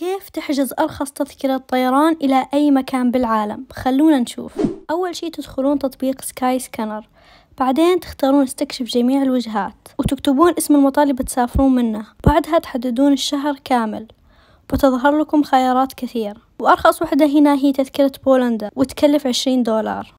كيف تحجز أرخص تذكرة طيران إلى أي مكان بالعالم خلونا نشوف أول شي تدخلون تطبيق سكاي سكانر بعدين تختارون استكشف جميع الوجهات وتكتبون اسم المطار اللي بتسافرون منه بعدها تحددون الشهر كامل وتظهر لكم خيارات كثير وأرخص وحدة هنا هي تذكرة بولندا وتكلف عشرين دولار